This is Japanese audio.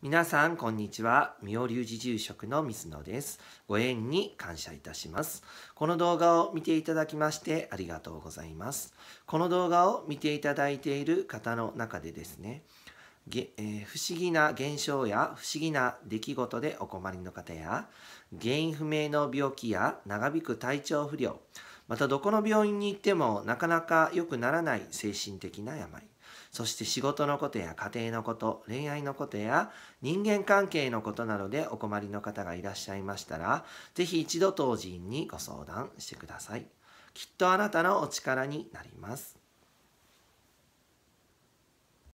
皆さん、こんにちは。妙隆寺住職の水野です。ご縁に感謝いたします。この動画を見ていただきましてありがとうございます。この動画を見ていただいている方の中でですね、えー、不思議な現象や不思議な出来事でお困りの方や、原因不明の病気や長引く体調不良、またどこの病院に行ってもなかなか良くならない精神的な病。そして仕事のことや家庭のこと、恋愛のことや人間関係のことなどでお困りの方がいらっしゃいましたら、ぜひ一度当人にご相談してください。きっとあなたのお力になります。